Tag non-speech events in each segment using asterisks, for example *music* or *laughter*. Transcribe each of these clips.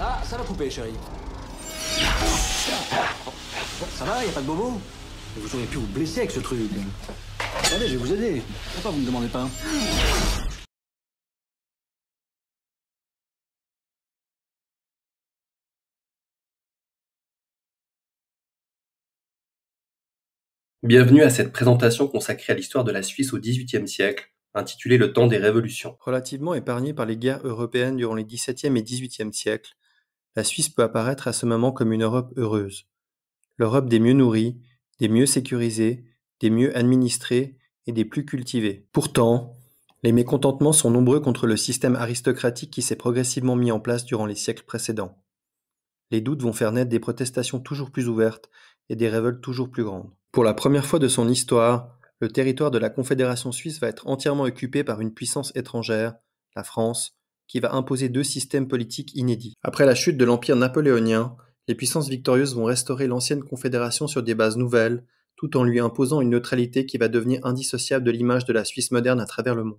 Ah, ça va couper, chérie. Oh, ça va, y a pas de bobo Vous auriez pu vous blesser avec ce truc. Attendez, je vais vous aider. Pourquoi vous me demandez pas Bienvenue à cette présentation consacrée à l'histoire de la Suisse au XVIIIe siècle, intitulée Le temps des révolutions. Relativement épargnée par les guerres européennes durant les XVIIe et XVIIIe siècles, la Suisse peut apparaître à ce moment comme une Europe heureuse. L'Europe des mieux nourries, des mieux sécurisés, des mieux administrés et des plus cultivés. Pourtant, les mécontentements sont nombreux contre le système aristocratique qui s'est progressivement mis en place durant les siècles précédents. Les doutes vont faire naître des protestations toujours plus ouvertes et des révoltes toujours plus grandes. Pour la première fois de son histoire, le territoire de la Confédération suisse va être entièrement occupé par une puissance étrangère, la France, qui va imposer deux systèmes politiques inédits. Après la chute de l'Empire napoléonien, les puissances victorieuses vont restaurer l'ancienne confédération sur des bases nouvelles, tout en lui imposant une neutralité qui va devenir indissociable de l'image de la Suisse moderne à travers le monde.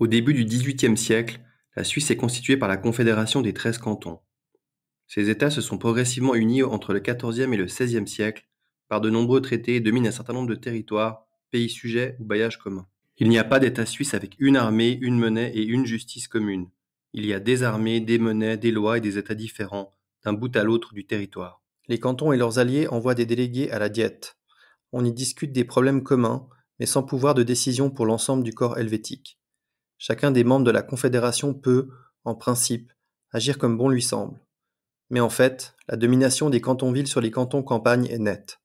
Au début du XVIIIe siècle, la Suisse est constituée par la Confédération des 13 cantons. Ces États se sont progressivement unis entre le XIVe et le XVIe siècle par de nombreux traités et dominent un certain nombre de territoires, pays sujets ou bailliages communs. Il n'y a pas d'État suisse avec une armée, une monnaie et une justice commune. Il y a des armées, des monnaies, des lois et des États différents, d'un bout à l'autre du territoire. Les cantons et leurs alliés envoient des délégués à la diète. On y discute des problèmes communs, mais sans pouvoir de décision pour l'ensemble du corps helvétique. Chacun des membres de la Confédération peut, en principe, agir comme bon lui semble. Mais en fait, la domination des cantons-villes sur les cantons-campagnes est nette.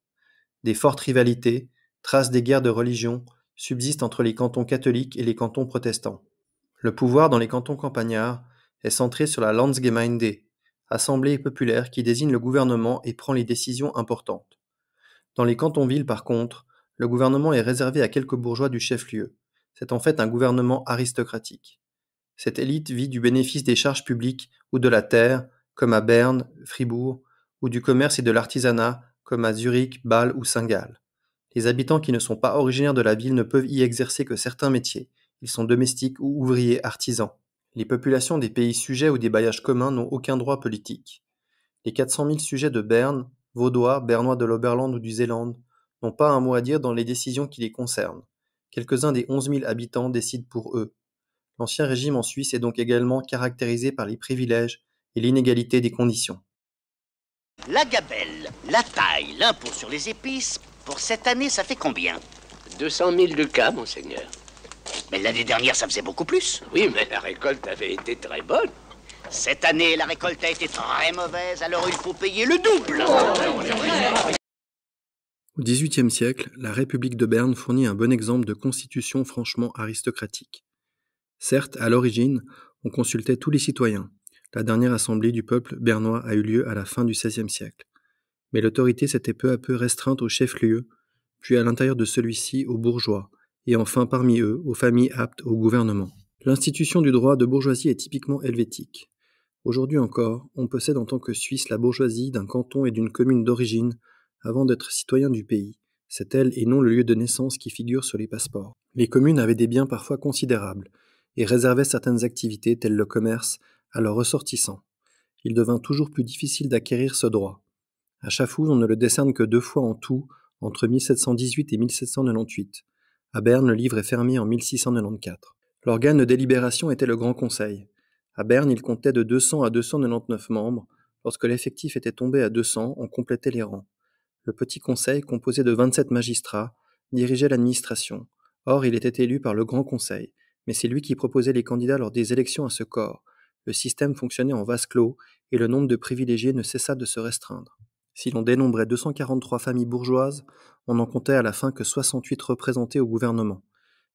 Des fortes rivalités, traces des guerres de religion, subsistent entre les cantons catholiques et les cantons protestants. Le pouvoir dans les cantons campagnards est centré sur la Landsgemeinde, assemblée populaire qui désigne le gouvernement et prend les décisions importantes. Dans les cantons-villes, par contre, le gouvernement est réservé à quelques bourgeois du chef-lieu c'est en fait un gouvernement aristocratique. Cette élite vit du bénéfice des charges publiques ou de la terre, comme à Berne, Fribourg, ou du commerce et de l'artisanat, comme à Zurich, Bâle ou Saint-Gall. Les habitants qui ne sont pas originaires de la ville ne peuvent y exercer que certains métiers. Ils sont domestiques ou ouvriers artisans. Les populations des pays sujets ou des bailliages communs n'ont aucun droit politique. Les 400 000 sujets de Berne, Vaudois, Bernois de l'Oberland ou du Zélande n'ont pas un mot à dire dans les décisions qui les concernent quelques-uns des 11 000 habitants décident pour eux. L'ancien régime en Suisse est donc également caractérisé par les privilèges et l'inégalité des conditions. La gabelle, la taille, l'impôt sur les épices, pour cette année, ça fait combien 200 000 lucas, monseigneur. Mais l'année dernière, ça faisait beaucoup plus. Oui, mais la récolte avait été très bonne. Cette année, la récolte a été très mauvaise, alors il faut payer le double. Oh, au XVIIIe siècle, la République de Berne fournit un bon exemple de constitution franchement aristocratique. Certes, à l'origine, on consultait tous les citoyens. La dernière assemblée du peuple bernois a eu lieu à la fin du XVIe siècle. Mais l'autorité s'était peu à peu restreinte au chef-lieu, puis à l'intérieur de celui-ci aux bourgeois, et enfin parmi eux aux familles aptes au gouvernement. L'institution du droit de bourgeoisie est typiquement helvétique. Aujourd'hui encore, on possède en tant que Suisse la bourgeoisie d'un canton et d'une commune d'origine avant d'être citoyen du pays. C'est elle et non le lieu de naissance qui figure sur les passeports. Les communes avaient des biens parfois considérables et réservaient certaines activités telles le commerce à leurs ressortissants. Il devint toujours plus difficile d'acquérir ce droit. À Chafouz, on ne le décerne que deux fois en tout, entre 1718 et 1798. À Berne, le livre est fermé en 1694. L'organe de délibération était le Grand Conseil. À Berne, il comptait de 200 à 299 membres. Lorsque l'effectif était tombé à 200, on complétait les rangs. Le petit conseil, composé de 27 magistrats, dirigeait l'administration. Or, il était élu par le grand conseil, mais c'est lui qui proposait les candidats lors des élections à ce corps. Le système fonctionnait en vase clos et le nombre de privilégiés ne cessa de se restreindre. Si l'on dénombrait 243 familles bourgeoises, on n'en comptait à la fin que 68 représentées au gouvernement.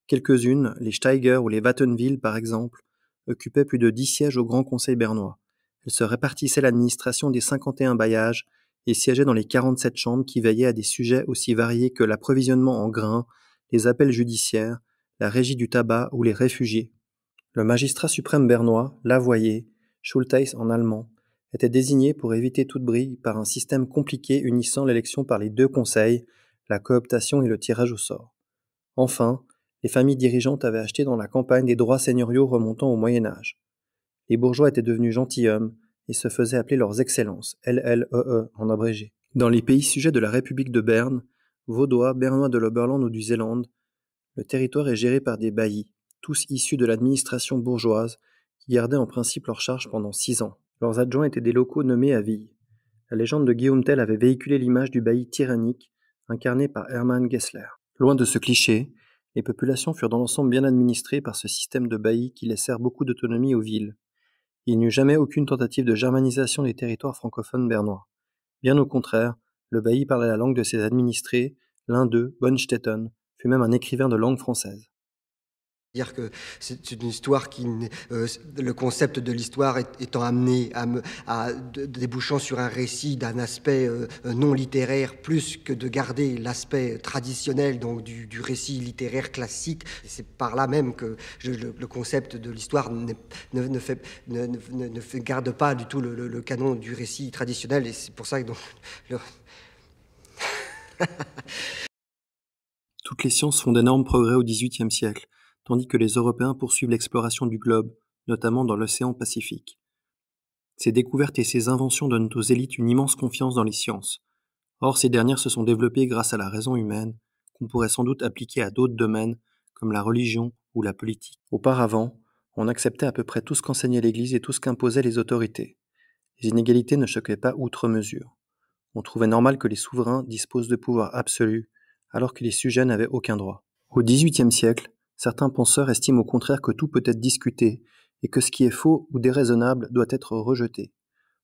Quelques-unes, les Steiger ou les Vattenville par exemple, occupaient plus de 10 sièges au Grand Conseil bernois. Elles se répartissaient l'administration des 51 bailliages et siégeait dans les 47 chambres qui veillaient à des sujets aussi variés que l'approvisionnement en grains, les appels judiciaires, la régie du tabac ou les réfugiés. Le magistrat suprême bernois, Lavoyer, Schulteis en allemand, était désigné pour éviter toute brille par un système compliqué unissant l'élection par les deux conseils, la cooptation et le tirage au sort. Enfin, les familles dirigeantes avaient acheté dans la campagne des droits seigneuriaux remontant au Moyen Âge. Les bourgeois étaient devenus gentilshommes, et se faisaient appeler leurs excellences, LLEE e, en abrégé. Dans les pays sujets de la République de Berne, Vaudois, Bernois de l'Oberland ou du Zélande, le territoire est géré par des baillis, tous issus de l'administration bourgeoise, qui gardaient en principe leur charge pendant six ans. Leurs adjoints étaient des locaux nommés à vie. La légende de Guillaume Tell avait véhiculé l'image du bailli tyrannique, incarné par Hermann Gessler. Loin de ce cliché, les populations furent dans l'ensemble bien administrées par ce système de baillis qui laissèrent beaucoup d'autonomie aux villes. Il n'y eut jamais aucune tentative de germanisation des territoires francophones bernois. Bien au contraire, le bailli parlait la langue de ses administrés, l'un d'eux, Bonstetten, fut même un écrivain de langue française. C'est-à-dire que c'est une histoire qui, euh, le concept de l'histoire étant amené à, à, débouchant sur un récit d'un aspect euh, non littéraire, plus que de garder l'aspect traditionnel donc du, du, récit littéraire classique. C'est par là même que le, concept de l'histoire ne, ne, ne, ne garde pas du tout le, canon du récit traditionnel, et c'est pour ça que donc. *laughs* Toutes les sciences font d'énormes progrès au XVIIIe siècle tandis que les Européens poursuivent l'exploration du globe, notamment dans l'océan Pacifique. Ces découvertes et ces inventions donnent aux élites une immense confiance dans les sciences. Or, ces dernières se sont développées grâce à la raison humaine, qu'on pourrait sans doute appliquer à d'autres domaines, comme la religion ou la politique. Auparavant, on acceptait à peu près tout ce qu'enseignait l'Église et tout ce qu'imposaient les autorités. Les inégalités ne choquaient pas outre mesure. On trouvait normal que les souverains disposent de pouvoirs absolus, alors que les sujets n'avaient aucun droit. Au XVIIIe siècle, Certains penseurs estiment au contraire que tout peut être discuté et que ce qui est faux ou déraisonnable doit être rejeté.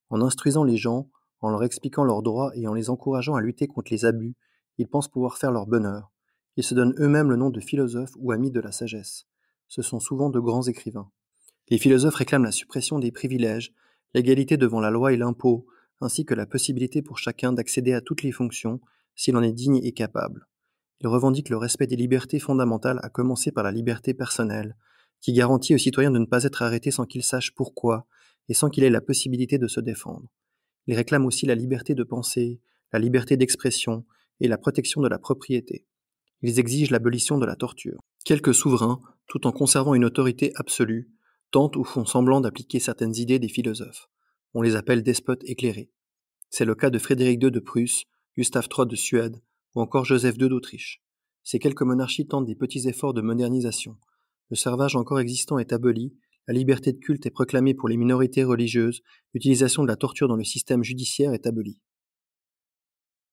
En instruisant les gens, en leur expliquant leurs droits et en les encourageant à lutter contre les abus, ils pensent pouvoir faire leur bonheur. Ils se donnent eux-mêmes le nom de philosophes ou amis de la sagesse. Ce sont souvent de grands écrivains. Les philosophes réclament la suppression des privilèges, l'égalité devant la loi et l'impôt, ainsi que la possibilité pour chacun d'accéder à toutes les fonctions s'il en est digne et capable. Ils revendiquent le respect des libertés fondamentales, à commencer par la liberté personnelle, qui garantit aux citoyens de ne pas être arrêtés sans qu'ils sachent pourquoi et sans qu'il ait la possibilité de se défendre. Ils réclament aussi la liberté de penser, la liberté d'expression et la protection de la propriété. Ils exigent l'abolition de la torture. Quelques souverains, tout en conservant une autorité absolue, tentent ou font semblant d'appliquer certaines idées des philosophes. On les appelle despotes éclairés. C'est le cas de Frédéric II de Prusse, Gustave III de Suède, ou encore Joseph II d'Autriche. Ces quelques monarchies tentent des petits efforts de modernisation. Le servage encore existant est aboli, la liberté de culte est proclamée pour les minorités religieuses, l'utilisation de la torture dans le système judiciaire est abolie.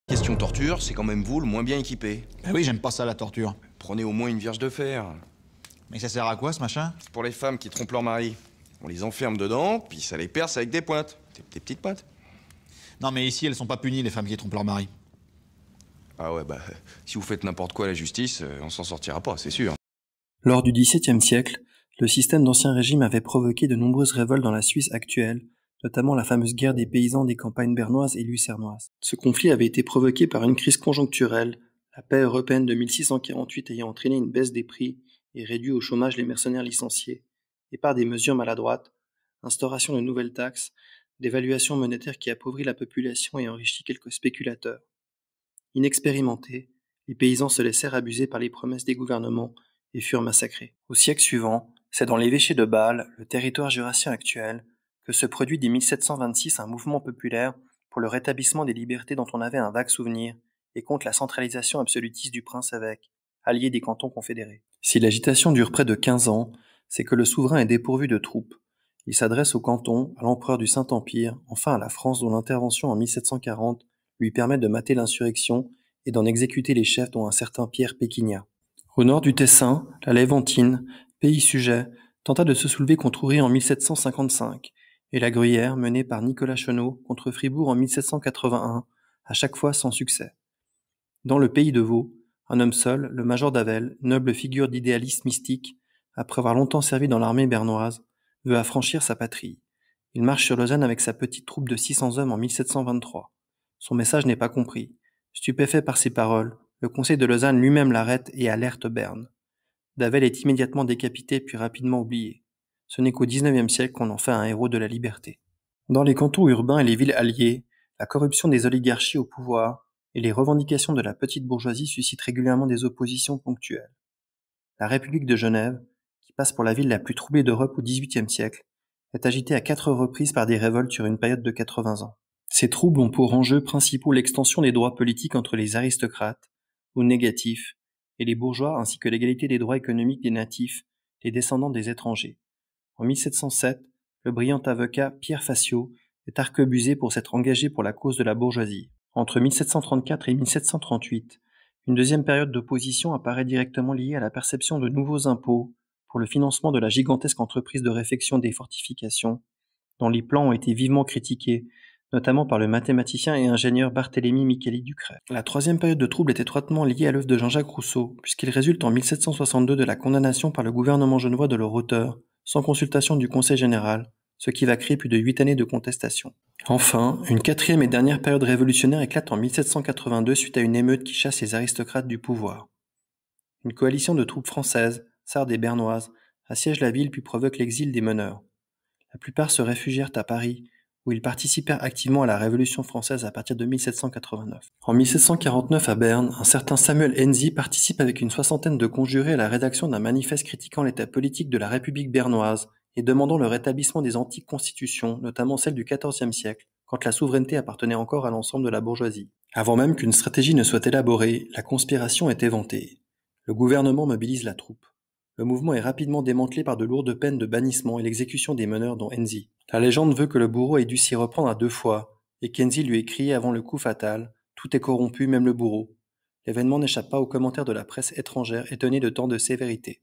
Question torture, c'est quand même vous le moins bien équipé. Ben oui, j'aime pas ça la torture. Prenez au moins une vierge de fer. Mais ça sert à quoi ce machin Pour les femmes qui trompent leur mari. On les enferme dedans, puis ça les perce avec des pointes. Des, des petites pointes. Non mais ici, elles sont pas punies les femmes qui trompent leur mari. Ah ouais, bah, si vous faites n'importe quoi à la justice, euh, on s'en sortira pas, c'est sûr. Lors du XVIIe siècle, le système d'Ancien Régime avait provoqué de nombreuses révoltes dans la Suisse actuelle, notamment la fameuse guerre des paysans des campagnes bernoises et lucernoises. Ce conflit avait été provoqué par une crise conjoncturelle, la paix européenne de 1648 ayant entraîné une baisse des prix et réduit au chômage les mercenaires licenciés, et par des mesures maladroites, instauration de nouvelles taxes, d'évaluation monétaire qui appauvrit la population et enrichit quelques spéculateurs. Inexpérimentés, les paysans se laissèrent abuser par les promesses des gouvernements et furent massacrés. Au siècle suivant, c'est dans l'évêché de Bâle, le territoire jurassien actuel, que se produit dès 1726 un mouvement populaire pour le rétablissement des libertés dont on avait un vague souvenir et contre la centralisation absolutiste du prince avec, allié des cantons confédérés. Si l'agitation dure près de 15 ans, c'est que le souverain est dépourvu de troupes. Il s'adresse aux cantons, à l'empereur du Saint-Empire, enfin à la France dont l'intervention en 1740 lui permet de mater l'insurrection et d'en exécuter les chefs dont un certain Pierre Péquignat. Au nord du Tessin, la Léventine, pays sujet, tenta de se soulever contre Uri en 1755, et la Gruyère, menée par Nicolas Chenot contre Fribourg en 1781, à chaque fois sans succès. Dans le pays de Vaud, un homme seul, le major d'Avel, noble figure d'idéaliste mystique, après avoir longtemps servi dans l'armée bernoise, veut affranchir sa patrie. Il marche sur Lausanne avec sa petite troupe de 600 hommes en 1723. Son message n'est pas compris. Stupéfait par ses paroles, le conseil de Lausanne lui-même l'arrête et alerte Berne. Davel est immédiatement décapité puis rapidement oublié. Ce n'est qu'au XIXe siècle qu'on en fait un héros de la liberté. Dans les cantons urbains et les villes alliées, la corruption des oligarchies au pouvoir et les revendications de la petite bourgeoisie suscitent régulièrement des oppositions ponctuelles. La République de Genève, qui passe pour la ville la plus troublée d'Europe au XVIIIe siècle, est agitée à quatre reprises par des révoltes sur une période de 80 ans. Ces troubles ont pour enjeux principaux l'extension des droits politiques entre les aristocrates, ou négatifs, et les bourgeois ainsi que l'égalité des droits économiques des natifs, des descendants des étrangers. En 1707, le brillant avocat Pierre Facio est arquebusé pour s'être engagé pour la cause de la bourgeoisie. Entre 1734 et 1738, une deuxième période d'opposition apparaît directement liée à la perception de nouveaux impôts pour le financement de la gigantesque entreprise de réfection des fortifications, dont les plans ont été vivement critiqués notamment par le mathématicien et ingénieur Barthélemy Micheli Ducret. La troisième période de trouble est étroitement liée à l'œuvre de Jean-Jacques Rousseau, puisqu'il résulte en 1762 de la condamnation par le gouvernement genevois de leur auteur, sans consultation du Conseil général, ce qui va créer plus de huit années de contestation. Enfin, une quatrième et dernière période révolutionnaire éclate en 1782 suite à une émeute qui chasse les aristocrates du pouvoir. Une coalition de troupes françaises, sardes et bernoises, assiège la ville puis provoque l'exil des meneurs. La plupart se réfugièrent à Paris, où ils participèrent activement à la Révolution française à partir de 1789. En 1749 à Berne, un certain Samuel Enzi participe avec une soixantaine de conjurés à la rédaction d'un manifeste critiquant l'état politique de la République bernoise et demandant le rétablissement des antiques constitutions, notamment celle du XIVe siècle, quand la souveraineté appartenait encore à l'ensemble de la bourgeoisie. Avant même qu'une stratégie ne soit élaborée, la conspiration est éventée. Le gouvernement mobilise la troupe. Le mouvement est rapidement démantelé par de lourdes peines de bannissement et l'exécution des meneurs dont Enzi. La légende veut que le bourreau ait dû s'y reprendre à deux fois, et qu'Enzi lui ait crié avant le coup fatal « Tout est corrompu, même le bourreau ». L'événement n'échappe pas aux commentaires de la presse étrangère étonnée de tant de sévérité.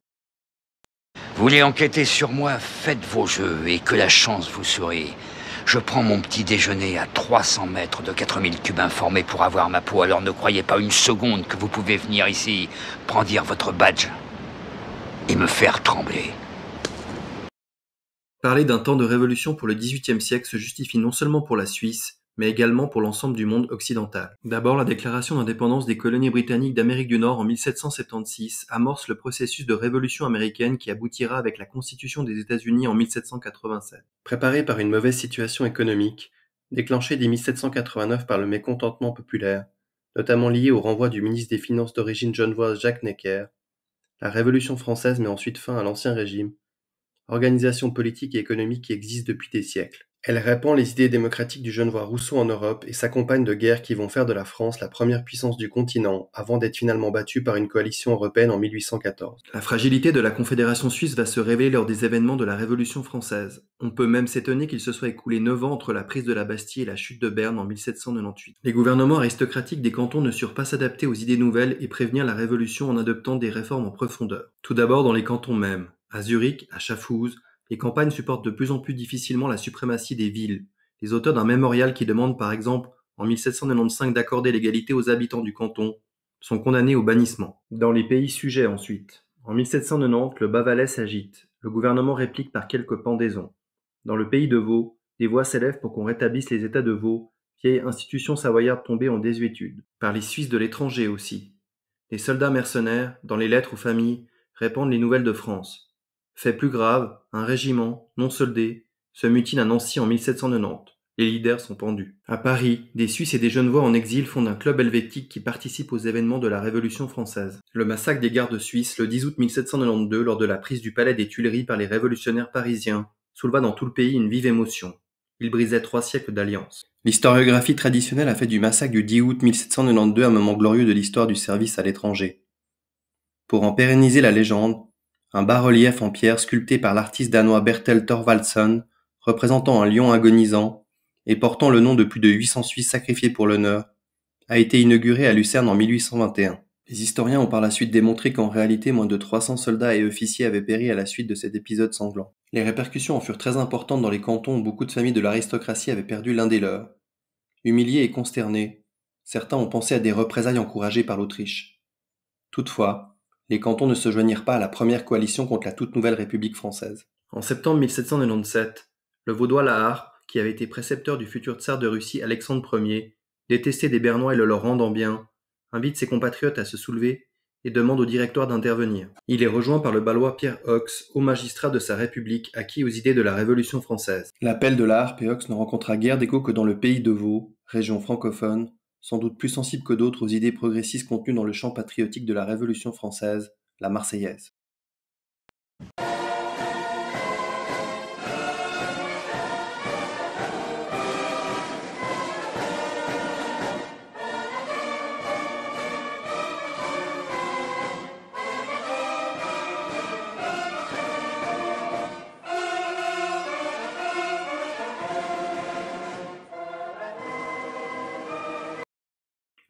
Vous voulez enquêter sur moi, faites vos jeux et que la chance vous sourie. Je prends mon petit déjeuner à 300 mètres de 4000 cubes informés pour avoir ma peau, alors ne croyez pas une seconde que vous pouvez venir ici prendre votre badge et me faire trembler. Parler d'un temps de révolution pour le XVIIIe siècle se justifie non seulement pour la Suisse, mais également pour l'ensemble du monde occidental. D'abord, la déclaration d'indépendance des colonies britanniques d'Amérique du Nord en 1776 amorce le processus de révolution américaine qui aboutira avec la Constitution des États-Unis en 1787. Préparée par une mauvaise situation économique, déclenchée dès 1789 par le mécontentement populaire, notamment lié au renvoi du ministre des Finances d'origine genevoise Jacques Necker, la Révolution française met ensuite fin à l'Ancien Régime, organisation politique et économique qui existe depuis des siècles. Elle répand les idées démocratiques du Genevois Rousseau en Europe et s'accompagne de guerres qui vont faire de la France la première puissance du continent, avant d'être finalement battue par une coalition européenne en 1814. La fragilité de la Confédération suisse va se révéler lors des événements de la Révolution française. On peut même s'étonner qu'il se soit écoulé 9 ans entre la prise de la Bastille et la chute de Berne en 1798. Les gouvernements aristocratiques des cantons ne surent pas s'adapter aux idées nouvelles et prévenir la Révolution en adoptant des réformes en profondeur. Tout d'abord dans les cantons mêmes, à Zurich, à Schaffhouse, les campagnes supportent de plus en plus difficilement la suprématie des villes. Les auteurs d'un mémorial qui demande par exemple en 1795 d'accorder l'égalité aux habitants du canton sont condamnés au bannissement. Dans les pays sujets ensuite, en 1790, le Bavalais s'agite. Le gouvernement réplique par quelques pendaisons. Dans le pays de Vaud, des voix s'élèvent pour qu'on rétablisse les États de Vaud, vieille institution savoyarde tombée en désuétude. Par les Suisses de l'étranger aussi. Les soldats mercenaires, dans les lettres aux familles, répandent les nouvelles de France. Fait plus grave, un régiment, non soldé, se mutine à Nancy en 1790. Les leaders sont pendus. À Paris, des Suisses et des Genevois en exil fondent un club helvétique qui participe aux événements de la Révolution française. Le massacre des gardes suisses le 10 août 1792 lors de la prise du palais des Tuileries par les révolutionnaires parisiens souleva dans tout le pays une vive émotion. Il brisait trois siècles d'alliance. L'historiographie traditionnelle a fait du massacre du 10 août 1792 un moment glorieux de l'histoire du service à l'étranger. Pour en pérenniser la légende, un bas-relief en pierre sculpté par l'artiste danois Bertel Thorvaldsen, représentant un lion agonisant et portant le nom de plus de 800 Suisses sacrifiés pour l'honneur, a été inauguré à Lucerne en 1821. Les historiens ont par la suite démontré qu'en réalité moins de 300 soldats et officiers avaient péri à la suite de cet épisode sanglant. Les répercussions en furent très importantes dans les cantons où beaucoup de familles de l'aristocratie avaient perdu l'un des leurs. Humiliés et consternés, certains ont pensé à des représailles encouragées par l'Autriche. Toutefois, les cantons ne se joignirent pas à la première coalition contre la toute nouvelle République française. En septembre 1797, le Vaudois Lahar, qui avait été précepteur du futur tsar de Russie Alexandre Ier, détesté des Bernois et le leur rendant bien, invite ses compatriotes à se soulever et demande au directoire d'intervenir. Il est rejoint par le balois Pierre Hox, haut magistrat de sa République, acquis aux idées de la Révolution française. L'appel de la harpe et Hox ne rencontra guère d'écho que dans le pays de Vaud, région francophone, sans doute plus sensible que d'autres aux idées progressistes contenues dans le champ patriotique de la Révolution française, la Marseillaise.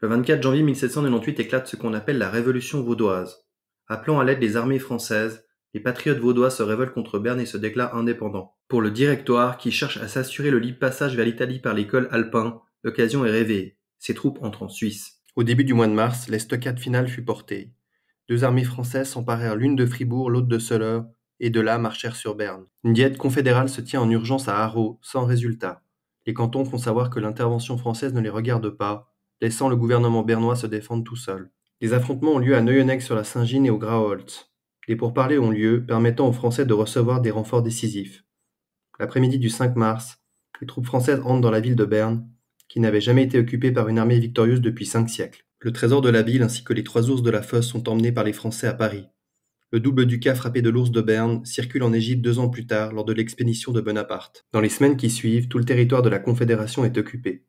Le 24 janvier 1798 éclate ce qu'on appelle la Révolution vaudoise. Appelant à l'aide des armées françaises, les patriotes vaudois se révoltent contre Berne et se déclarent indépendants. Pour le Directoire, qui cherche à s'assurer le libre passage vers l'Italie par l'école alpin, l'occasion est rêvée. Ses troupes entrent en Suisse. Au début du mois de mars, l'estocade finale fut portée. Deux armées françaises s'emparèrent l'une de Fribourg, l'autre de Soleure, et de là marchèrent sur Berne. Une diète confédérale se tient en urgence à Haro, sans résultat. Les cantons font savoir que l'intervention française ne les regarde pas, laissant le gouvernement bernois se défendre tout seul. Les affrontements ont lieu à Neuenegg sur la Saint-Gine et au Grau-Holtz. Les pourparlers ont lieu, permettant aux Français de recevoir des renforts décisifs. L'après-midi du 5 mars, les troupes françaises entrent dans la ville de Berne, qui n'avait jamais été occupée par une armée victorieuse depuis cinq siècles. Le trésor de la ville ainsi que les trois ours de la fosse sont emmenés par les Français à Paris. Le double ducat frappé de l'ours de Berne circule en Égypte deux ans plus tard lors de l'expédition de Bonaparte. Dans les semaines qui suivent, tout le territoire de la Confédération est occupé.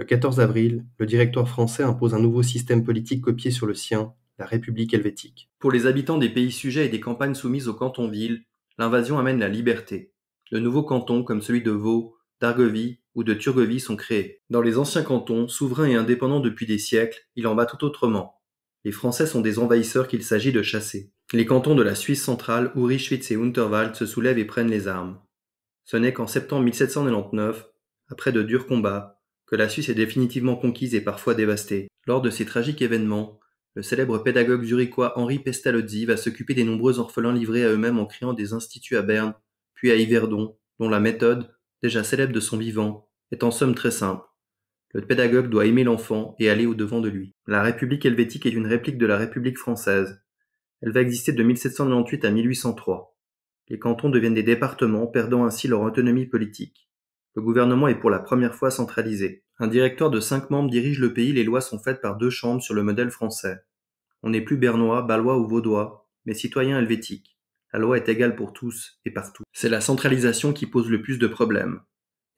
Le 14 avril, le Directoire français impose un nouveau système politique copié sur le sien, la République helvétique. Pour les habitants des pays sujets et des campagnes soumises au cantons-villes, l'invasion amène la liberté. De nouveaux cantons comme celui de Vaud, d'Argovie ou de Turgovie sont créés. Dans les anciens cantons, souverains et indépendants depuis des siècles, il en va tout autrement. Les Français sont des envahisseurs qu'il s'agit de chasser. Les cantons de la Suisse centrale, Richwitz et Unterwald se soulèvent et prennent les armes. Ce n'est qu'en septembre 1799, après de durs combats, que la Suisse est définitivement conquise et parfois dévastée. Lors de ces tragiques événements, le célèbre pédagogue zurichois Henri Pestalozzi va s'occuper des nombreux orphelins livrés à eux-mêmes en créant des instituts à Berne, puis à Yverdon, dont la méthode, déjà célèbre de son vivant, est en somme très simple. Le pédagogue doit aimer l'enfant et aller au-devant de lui. La République helvétique est une réplique de la République française. Elle va exister de 1798 à 1803. Les cantons deviennent des départements, perdant ainsi leur autonomie politique. Le gouvernement est pour la première fois centralisé. Un directoire de cinq membres dirige le pays, les lois sont faites par deux chambres sur le modèle français. On n'est plus bernois, balois ou vaudois, mais citoyen helvétique. La loi est égale pour tous et partout. C'est la centralisation qui pose le plus de problèmes.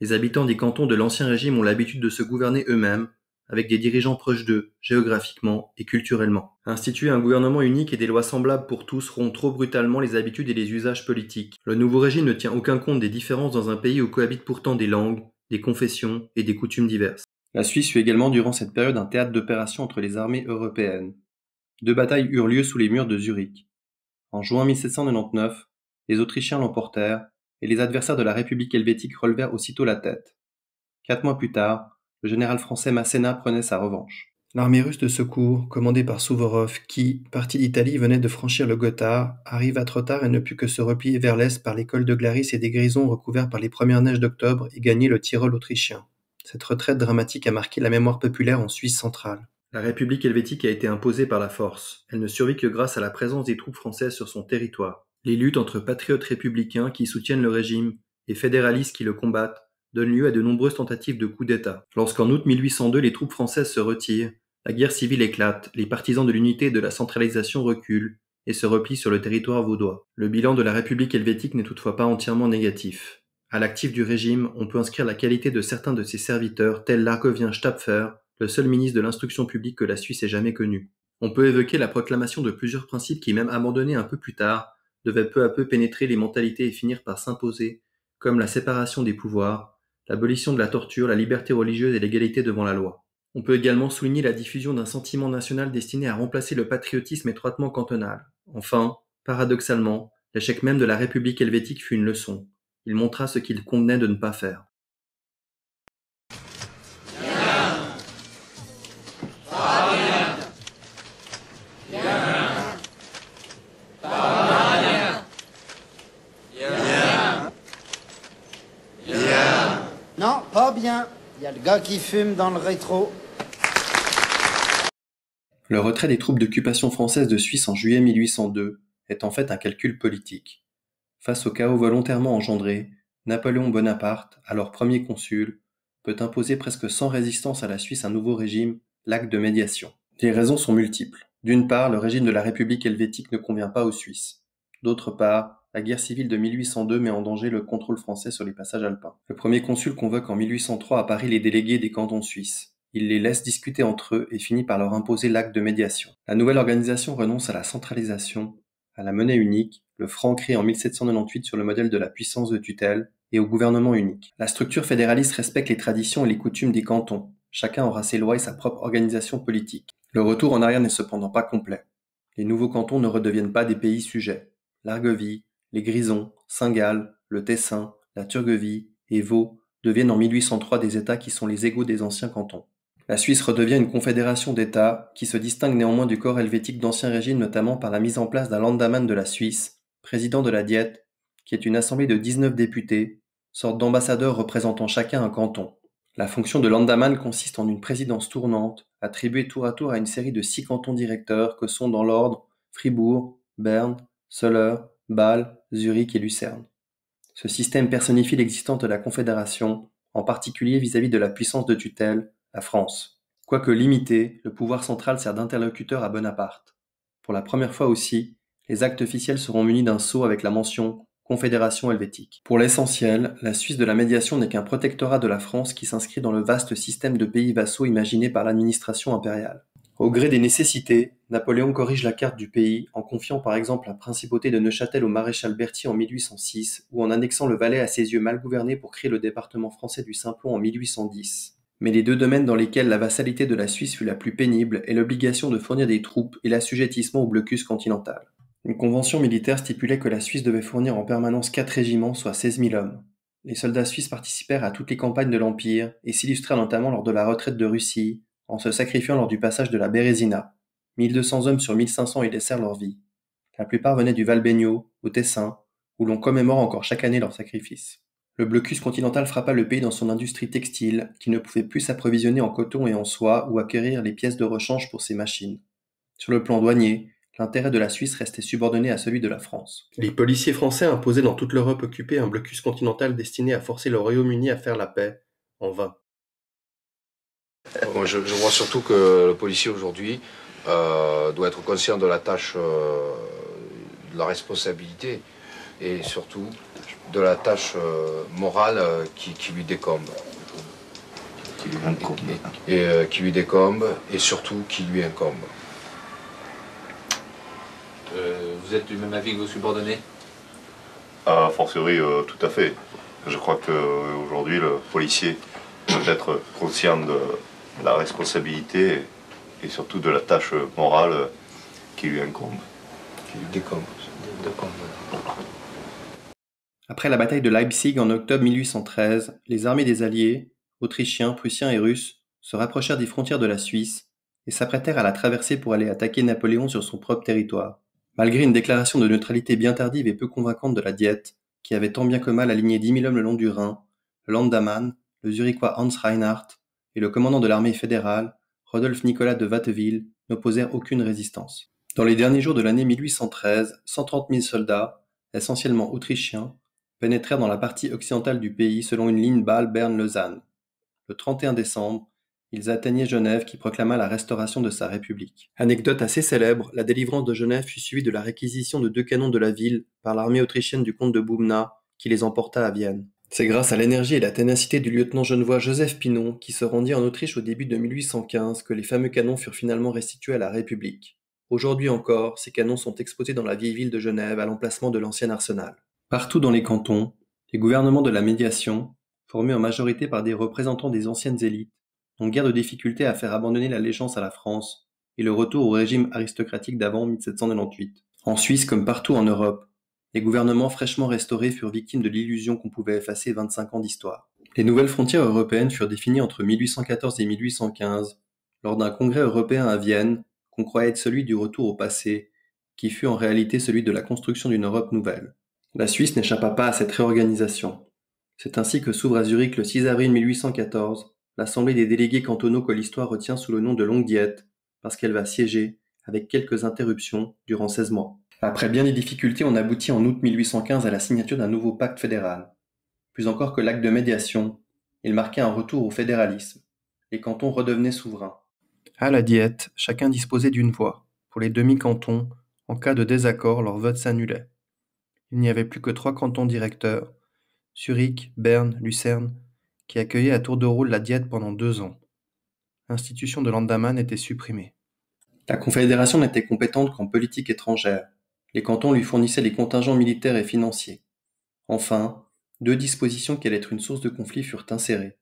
Les habitants des cantons de l'Ancien Régime ont l'habitude de se gouverner eux-mêmes, avec des dirigeants proches d'eux, géographiquement et culturellement. Instituer un gouvernement unique et des lois semblables pour tous rompt trop brutalement les habitudes et les usages politiques. Le nouveau régime ne tient aucun compte des différences dans un pays où cohabitent pourtant des langues, des confessions et des coutumes diverses. La Suisse fut également durant cette période un théâtre d'opérations entre les armées européennes. Deux batailles eurent lieu sous les murs de Zurich. En juin 1799, les Autrichiens l'emportèrent et les adversaires de la République helvétique relevèrent aussitôt la tête. Quatre mois plus tard, le général français Masséna prenait sa revanche. L'armée russe de secours, commandée par Souvorov, qui, parti d'Italie, venait de franchir le Gotha, arriva trop tard et ne put que se replier vers l'est par les cols de Glaris et des Grisons recouverts par les premières neiges d'octobre et gagner le Tyrol autrichien. Cette retraite dramatique a marqué la mémoire populaire en Suisse centrale. La République helvétique a été imposée par la force. Elle ne survit que grâce à la présence des troupes françaises sur son territoire. Les luttes entre patriotes républicains qui soutiennent le régime et fédéralistes qui le combattent donne lieu à de nombreuses tentatives de coup d'État. Lorsqu'en août 1802 les troupes françaises se retirent, la guerre civile éclate, les partisans de l'unité et de la centralisation reculent et se replient sur le territoire vaudois. Le bilan de la République helvétique n'est toutefois pas entièrement négatif. À l'actif du régime, on peut inscrire la qualité de certains de ses serviteurs, tels l'argovien Stapfer, le seul ministre de l'instruction publique que la Suisse ait jamais connu. On peut évoquer la proclamation de plusieurs principes qui, même abandonnés un peu plus tard, devaient peu à peu pénétrer les mentalités et finir par s'imposer, comme la séparation des pouvoirs, l'abolition de la torture, la liberté religieuse et l'égalité devant la loi. On peut également souligner la diffusion d'un sentiment national destiné à remplacer le patriotisme étroitement cantonal. Enfin, paradoxalement, l'échec même de la République helvétique fut une leçon. Il montra ce qu'il convenait de ne pas faire. le gars qui fume dans le rétro. Le retrait des troupes d'occupation française de Suisse en juillet 1802 est en fait un calcul politique. Face au chaos volontairement engendré, Napoléon Bonaparte, alors premier consul, peut imposer presque sans résistance à la Suisse un nouveau régime, l'acte de médiation. Les raisons sont multiples. D'une part, le régime de la République helvétique ne convient pas aux Suisses. D'autre part, la guerre civile de 1802 met en danger le contrôle français sur les passages alpins. Le premier consul convoque en 1803 à Paris les délégués des cantons suisses. Il les laisse discuter entre eux et finit par leur imposer l'acte de médiation. La nouvelle organisation renonce à la centralisation, à la monnaie unique, le franc créé en 1798 sur le modèle de la puissance de tutelle, et au gouvernement unique. La structure fédéraliste respecte les traditions et les coutumes des cantons. Chacun aura ses lois et sa propre organisation politique. Le retour en arrière n'est cependant pas complet. Les nouveaux cantons ne redeviennent pas des pays sujets. L'Argovie, les Grisons, Saint-Gall, le Tessin, la Turguevie et Vaud deviennent en 1803 des États qui sont les égaux des anciens cantons. La Suisse redevient une confédération d'États qui se distingue néanmoins du corps helvétique d'Ancien Régime notamment par la mise en place d'un landamman de la Suisse, président de la Diète, qui est une assemblée de 19 députés, sorte d'ambassadeurs représentant chacun un canton. La fonction de Landamman consiste en une présidence tournante, attribuée tour à tour à une série de six cantons directeurs que sont dans l'ordre Fribourg, Berne, Soleure, Bâle, Zurich et Lucerne. Ce système personnifie l'existence de la Confédération, en particulier vis-à-vis de la puissance de tutelle, la France. Quoique limité, le pouvoir central sert d'interlocuteur à Bonaparte. Pour la première fois aussi, les actes officiels seront munis d'un sceau avec la mention Confédération helvétique. Pour l'essentiel, la Suisse de la médiation n'est qu'un protectorat de la France qui s'inscrit dans le vaste système de pays vassaux imaginé par l'administration impériale. Au gré des nécessités, Napoléon corrige la carte du pays en confiant par exemple la principauté de Neuchâtel au maréchal Berthier en 1806 ou en annexant le Valais à ses yeux mal gouvernés pour créer le département français du Simplon en 1810. Mais les deux domaines dans lesquels la vassalité de la Suisse fut la plus pénible est l'obligation de fournir des troupes et l'assujettissement au blocus continental. Une convention militaire stipulait que la Suisse devait fournir en permanence quatre régiments, soit 16 000 hommes. Les soldats suisses participèrent à toutes les campagnes de l'Empire et s'illustrèrent notamment lors de la retraite de Russie, en se sacrifiant lors du passage de la Bérésina. 1200 hommes sur 1500 y laissèrent leur vie. La plupart venaient du Val Valbegno, au Tessin, où l'on commémore encore chaque année leur sacrifice. Le blocus continental frappa le pays dans son industrie textile, qui ne pouvait plus s'approvisionner en coton et en soie ou acquérir les pièces de rechange pour ses machines. Sur le plan douanier, l'intérêt de la Suisse restait subordonné à celui de la France. Les policiers français imposaient dans toute l'Europe occupée un blocus continental destiné à forcer le Royaume-Uni à faire la paix, en vain je, vois surtout que le policier aujourd'hui euh, doit être conscient de la tâche, euh, de la responsabilité et surtout de la tâche euh, morale qui, lui décombe. Qui lui incombe. Et, qui lui décombe et surtout qui lui incombe. vous êtes du même avis que vos subordonnés A fortiori, tout à fait. Je crois qu'aujourd'hui, le policier doit être conscient de, la responsabilité et surtout de la tâche morale qui lui incombe. lui Après la bataille de Leipzig en octobre 1813, les armées des Alliés, Autrichiens, Prussiens et Russes, se rapprochèrent des frontières de la Suisse et s'apprêtèrent à la traverser pour aller attaquer Napoléon sur son propre territoire. Malgré une déclaration de neutralité bien tardive et peu convaincante de la Diète, qui avait tant bien que mal aligné 10 000 hommes le long du Rhin, le Landamann, le Zurichois Hans Reinhardt, et le commandant de l'armée fédérale, Rodolphe Nicolas de Watteville, n'opposèrent aucune résistance. Dans les derniers jours de l'année 1813, 130 000 soldats, essentiellement autrichiens, pénétrèrent dans la partie occidentale du pays selon une ligne Bâle-Berne-Lausanne. Le 31 décembre, ils atteignaient Genève qui proclama la restauration de sa République. Anecdote assez célèbre, la délivrance de Genève fut suivie de la réquisition de deux canons de la ville par l'armée autrichienne du comte de Boumna qui les emporta à Vienne. C'est grâce à l'énergie et la ténacité du lieutenant genevois Joseph Pinon, qui se rendit en Autriche au début de 1815, que les fameux canons furent finalement restitués à la République. Aujourd'hui encore, ces canons sont exposés dans la vieille ville de Genève à l'emplacement de l'ancien arsenal. Partout dans les cantons, les gouvernements de la médiation, formés en majorité par des représentants des anciennes élites, ont guère de difficulté à faire abandonner l'allégeance à la France et le retour au régime aristocratique d'avant 1798. En Suisse comme partout en Europe, les gouvernements fraîchement restaurés furent victimes de l'illusion qu'on pouvait effacer 25 ans d'histoire. Les nouvelles frontières européennes furent définies entre 1814 et 1815, lors d'un congrès européen à Vienne, qu'on croyait être celui du retour au passé, qui fut en réalité celui de la construction d'une Europe nouvelle. La Suisse n'échappa pas à cette réorganisation. C'est ainsi que s'ouvre à Zurich le 6 avril 1814 l'Assemblée des délégués cantonaux que l'histoire retient sous le nom de Longue Diète, parce qu'elle va siéger, avec quelques interruptions, durant 16 mois. Après bien des difficultés, on aboutit en août 1815 à la signature d'un nouveau pacte fédéral. Plus encore que l'acte de médiation, il marquait un retour au fédéralisme. Les cantons redevenaient souverains. À la diète, chacun disposait d'une voix. Pour les demi-cantons, en cas de désaccord, leur vote s'annulait. Il n'y avait plus que trois cantons directeurs, Zurich, Berne, Lucerne, qui accueillaient à tour de rôle la diète pendant deux ans. L'institution de l'Andaman était supprimée. La Confédération n'était compétente qu'en politique étrangère. Les cantons lui fournissaient des contingents militaires et financiers. Enfin, deux dispositions qui allaient être une source de conflit furent insérées.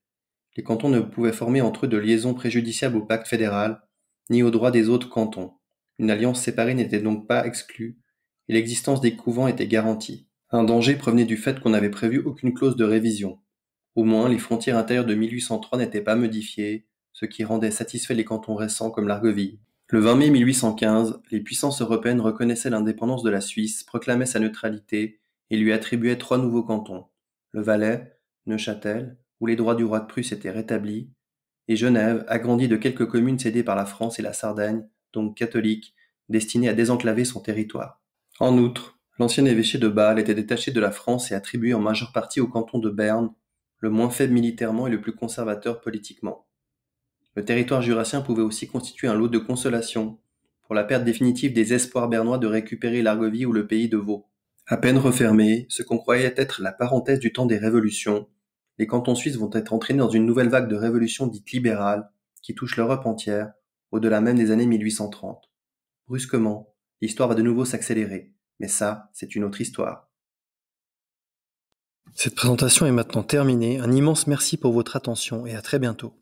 Les cantons ne pouvaient former entre eux de liaisons préjudiciables au pacte fédéral, ni aux droits des autres cantons. Une alliance séparée n'était donc pas exclue, et l'existence des couvents était garantie. Un danger provenait du fait qu'on n'avait prévu aucune clause de révision. Au moins, les frontières intérieures de 1803 n'étaient pas modifiées, ce qui rendait satisfait les cantons récents comme l'Argovie. Le 20 mai 1815, les puissances européennes reconnaissaient l'indépendance de la Suisse, proclamaient sa neutralité et lui attribuaient trois nouveaux cantons, le Valais, Neuchâtel, où les droits du roi de Prusse étaient rétablis, et Genève, agrandie de quelques communes cédées par la France et la Sardaigne, donc catholiques, destinées à désenclaver son territoire. En outre, l'ancien évêché de Bâle était détaché de la France et attribué en majeure partie au canton de Berne, le moins faible militairement et le plus conservateur politiquement. Le territoire jurassien pouvait aussi constituer un lot de consolation pour la perte définitive des espoirs bernois de récupérer l'Argovie ou le pays de Vaud. À peine refermé, ce qu'on croyait être la parenthèse du temps des révolutions, les cantons suisses vont être entraînés dans une nouvelle vague de révolutions dites libérales qui touche l'Europe entière, au-delà même des années 1830. Brusquement, l'histoire va de nouveau s'accélérer, mais ça, c'est une autre histoire. Cette présentation est maintenant terminée. Un immense merci pour votre attention et à très bientôt.